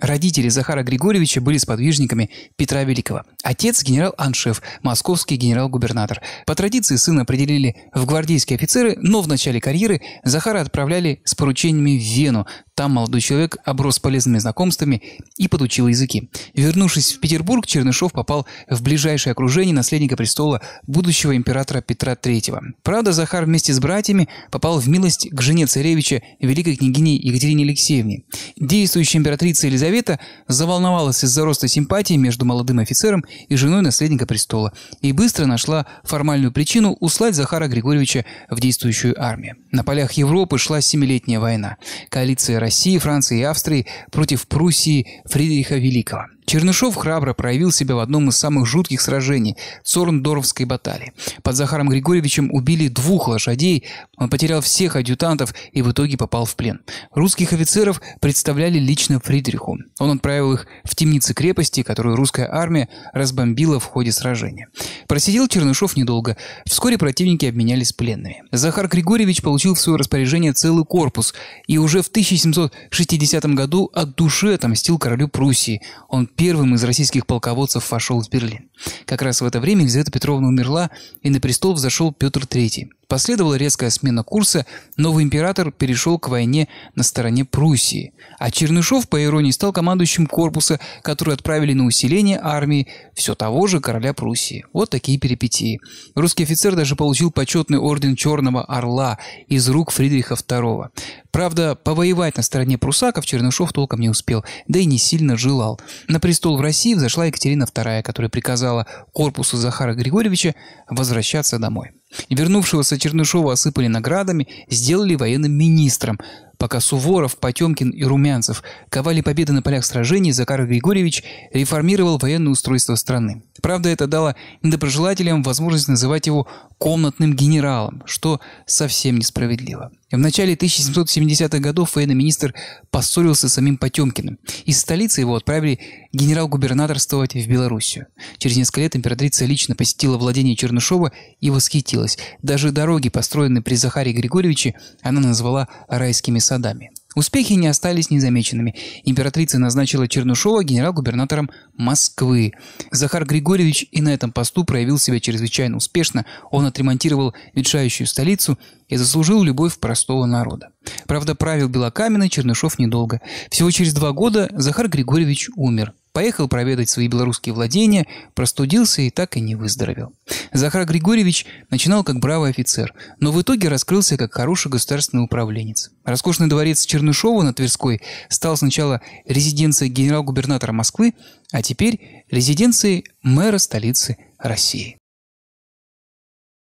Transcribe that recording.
Родители Захара Григорьевича были сподвижниками Петра Великого. Отец – генерал Аншев, московский генерал-губернатор. По традиции сына определили в гвардейские офицеры, но в начале карьеры Захара отправляли с поручениями в Вену, там молодой человек оброс полезными знакомствами и подучил языки. Вернувшись в Петербург, Чернышов попал в ближайшее окружение наследника престола будущего императора Петра III. Правда, Захар вместе с братьями попал в милость к жене царевича, великой княгини Екатерине Алексеевне. Действующая императрица Елизавета заволновалась из-за роста симпатии между молодым офицером и женой наследника престола и быстро нашла формальную причину услать Захара Григорьевича в действующую армию. На полях Европы шла семилетняя война. Коалиция России, Франции и Австрии против Пруссии Фридриха Великого – Чернышов храбро проявил себя в одном из самых жутких сражений – Сорндорфской баталии. Под Захаром Григорьевичем убили двух лошадей, он потерял всех адъютантов и в итоге попал в плен. Русских офицеров представляли лично Фридриху. Он отправил их в темницы крепости, которую русская армия разбомбила в ходе сражения. Просидел Чернышов недолго. Вскоре противники обменялись пленными. Захар Григорьевич получил в свое распоряжение целый корпус и уже в 1760 году от души отомстил королю Пруссии. Он первым из российских полководцев вошел в Берлин. Как раз в это время Елизавета Петровна умерла, и на престол взошел Петр III. Последовала резкая смена курса, новый император перешел к войне на стороне Пруссии. А Чернышов, по иронии, стал командующим корпуса, который отправили на усиление армии все того же короля Пруссии. Вот такие перипетии. Русский офицер даже получил почетный орден Черного Орла из рук Фридриха II. Правда, повоевать на стороне прусаков Чернышов толком не успел, да и не сильно желал. На престол в России взошла Екатерина II, которая приказала корпусу Захара Григорьевича возвращаться домой. Вернувшегося Чернышова осыпали наградами, сделали военным министром. Пока Суворов, Потемкин и Румянцев ковали победы на полях сражений, Захар Григорьевич реформировал военное устройство страны. Правда, это дало недоброжелателям возможность называть его комнатным генералом, что совсем несправедливо. В начале 1770-х годов военный министр поссорился с самим Потемкиным. Из столицы его отправили генерал-губернаторствовать в Белоруссию. Через несколько лет императрица лично посетила владение Чернышова и восхитилась. Даже дороги, построенные при Захаре Григорьевиче, она назвала райскими садами. Успехи не остались незамеченными. Императрица назначила Чернышова генерал-губернатором Москвы. Захар Григорьевич и на этом посту проявил себя чрезвычайно успешно. Он отремонтировал ветшающую столицу и заслужил любовь простого народа. Правда, правил Белокаменный Чернышов недолго. Всего через два года Захар Григорьевич умер. Поехал проведать свои белорусские владения, простудился и так и не выздоровел. Захар Григорьевич начинал как бравый офицер, но в итоге раскрылся как хороший государственный управленец. Роскошный дворец Чернышова на Тверской стал сначала резиденцией генерал-губернатора Москвы, а теперь резиденцией мэра столицы России.